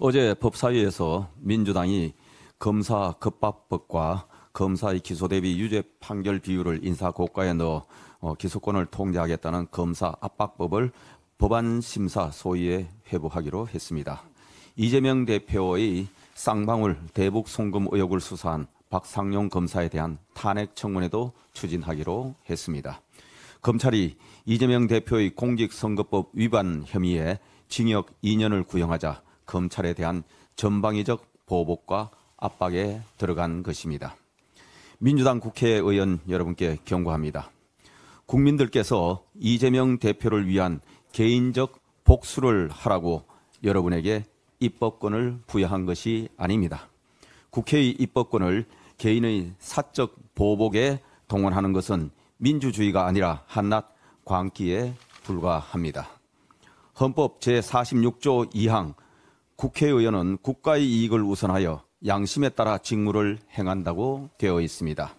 어제 법사위에서 민주당이 검사 급박법과 검사의 기소 대비 유죄 판결 비율을 인사 고가에 넣어 어, 기소권을 통제하겠다는 검사 압박법을 법안 심사 소위에 회부하기로 했습니다. 이재명 대표의 쌍방울 대북 송금 의혹을 수사한 박상용 검사에 대한 탄핵 청문회도 추진하기로 했습니다. 검찰이 이재명 대표의 공직선거법 위반 혐의에 징역 2년을 구형하자 검찰에 대한 전방위적 보복과 압박에 들어간 것입니다. 민주당 국회의원 여러분께 경고합니다. 국민들께서 이재명 대표를 위한 개인적 복수를 하라고 여러분에게 입법권을 부여한 것이 아닙니다. 국회의 입법권을 개인의 사적 보복에 동원하는 것은 민주주의가 아니라 한낱 광기에 불과합니다. 헌법 제46조 2항 국회의원은 국가의 이익을 우선하여 양심에 따라 직무를 행한다고 되어 있습니다.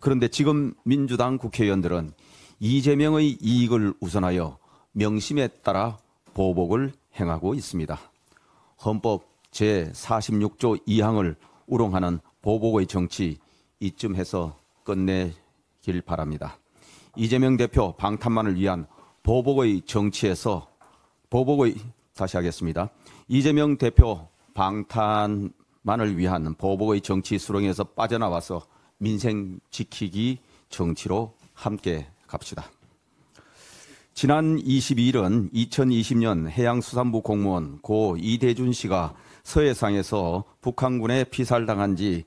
그런데 지금 민주당 국회의원들은 이재명의 이익을 우선하여 명심에 따라 보복을 행하고 있습니다. 헌법 제46조 2항을 우롱하는 보복의 정치 이쯤해서 끝내길 바랍니다. 이재명 대표 방탄만을 위한 보복의 정치에서 보복의 다시 하겠습니다. 이재명 대표 방탄만을 위한 보복의 정치 수렁에서 빠져나와서 민생 지키기 정치로 함께 갑시다. 지난 22일은 2020년 해양수산부 공무원 고 이대준 씨가 서해상에서 북한군에 피살당한 지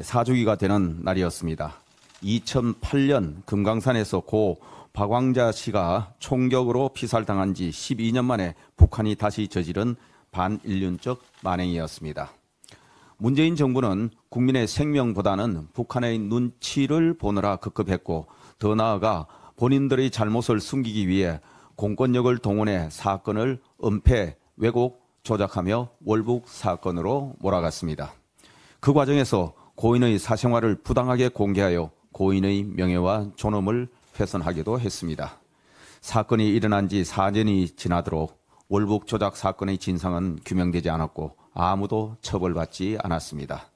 4주기가 되는 날이었습니다. 2008년 금강산에서 고 박왕자 씨가 총격으로 피살당한 지 12년 만에 북한이 다시 저지른 반인륜적 만행이었습니다. 문재인 정부는 국민의 생명보다는 북한의 눈치를 보느라 급급했고 더 나아가 본인들의 잘못을 숨기기 위해 공권력을 동원해 사건을 은폐, 왜곡, 조작하며 월북 사건으로 몰아갔습니다. 그 과정에서 고인의 사생활을 부당하게 공개하여 고인의 명예와 존엄을 훼손하기도 했습니다. 사건이 일어난 지 4년이 지나도록 월북 조작 사건의 진상은 규명되지 않았고 아무도 처벌받지 않았습니다.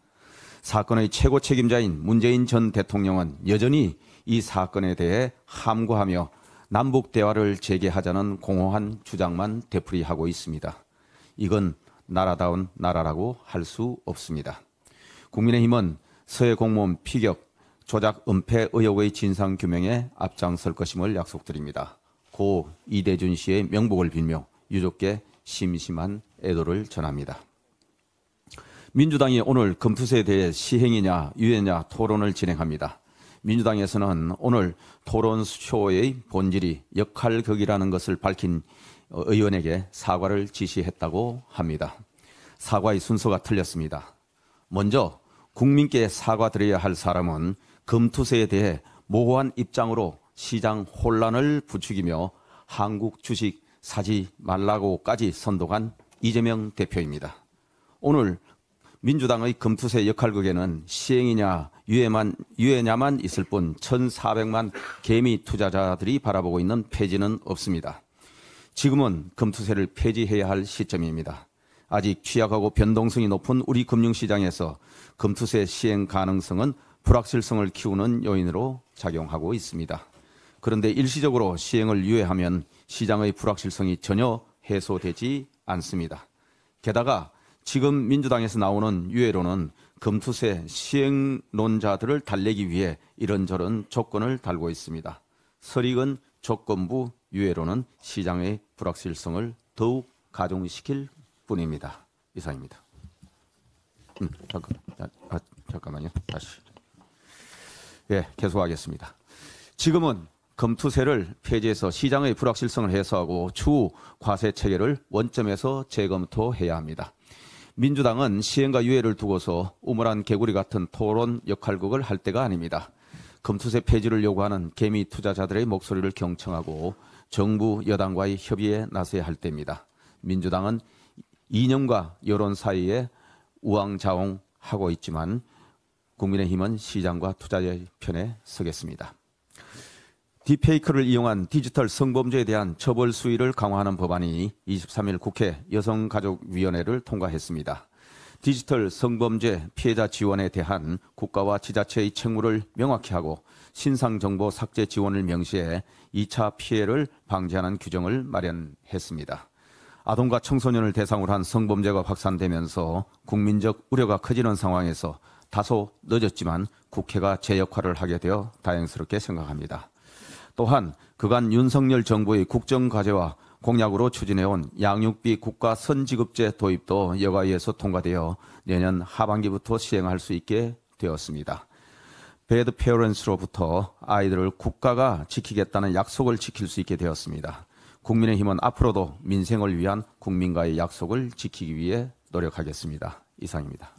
사건의 최고 책임자인 문재인 전 대통령은 여전히 이 사건에 대해 함구하며 남북 대화를 재개하자는 공허한 주장만 되풀이하고 있습니다. 이건 나라다운 나라라고 할 수 없습니다. 국민의힘은 서해 공무원 피격, 조작 은폐 의혹의 진상 규명에 앞장설 것임을 약속드립니다. 고 이대준 씨의 명복을 빌며 유족께 심심한 애도를 전합니다. 민주당이 오늘 검투세에 대해 시행이냐 유예냐 토론을 진행합니다. 민주당에서는 오늘 토론쇼의 본질이 역할극이라는 것을 밝힌 의원에게 사과를 지시했다고 합니다. 사과의 순서가 틀렸습니다. 먼저 국민께 사과드려야 할 사람은 금투세에 대해 모호한 입장으로 시장 혼란을 부추기며 한국 주식 사지 말라고까지 선동한 이재명 대표입니다. 오늘 민주당의 금투세 역할극에는 시행이냐 유예만 유예냐만 있을 뿐 1,400만 개미 투자자들이 바라보고 있는 폐지는 없습니다. 지금은 금투세를 폐지해야 할 시점입니다. 아직 취약하고 변동성이 높은 우리 금융시장에서 금투세 시행 가능성은 불확실성을 키우는 요인으로 작용하고 있습니다. 그런데 일시적으로 시행을 유예하면 시장의 불확실성이 전혀 해소되지 않습니다. 게다가 지금 민주당에서 나오는 유예로는 금투세 시행론자들을 달래기 위해 이런저런 조건을 달고 있습니다. 설익은 조건부 유예로는 시장의 불확실성을 더욱 가중시킬 뿐입니다. 이상입니다. 음, 잠깐, 아, 잠깐만요. 다시. 예, 계속하겠습니다. 지금은 검투세를 폐지해서 시장의 불확실성을 해소하고 추후 과세 체계를 원점에서 재검토해야 합니다. 민주당은 시행과 유예를 두고서 우물한 개구리 같은 토론 역할극을 할 때가 아닙니다. 검투세 폐지를 요구하는 개미 투자자들의 목소리를 경청하고 정부 여당과의 협의에 나서야 할 때입니다. 민주당은 이념과 여론 사이에 우왕좌왕하고 있지만 국민의힘은 시장과 투자의 편에 서겠습니다. 디페이크를 이용한 디지털 성범죄에 대한 처벌 수위를 강화하는 법안이 23일 국회 여성가족위원회를 통과했습니다. 디지털 성범죄 피해자 지원에 대한 국가와 지자체의 책무를 명확히 하고 신상정보 삭제 지원을 명시해 2차 피해를 방지하는 규정을 마련했습니다. 아동과 청소년을 대상으로 한 성범죄가 확산되면서 국민적 우려가 커지는 상황에서 다소 늦었지만 국회가 제 역할을 하게 되어 다행스럽게 생각합니다. 또한 그간 윤석열 정부의 국정과제와 공약으로 추진해온 양육비 국가 선지급제 도입도 여가위에서 통과되어 내년 하반기부터 시행할 수 있게 되었습니다. 배드 페어런스로부터 아이들을 국가가 지키겠다는 약속을 지킬 수 있게 되었습니다. 국민의힘은 앞으로도 민생을 위한 국민과의 약속을 지키기 위해 노력하겠습니다. 이상입니다.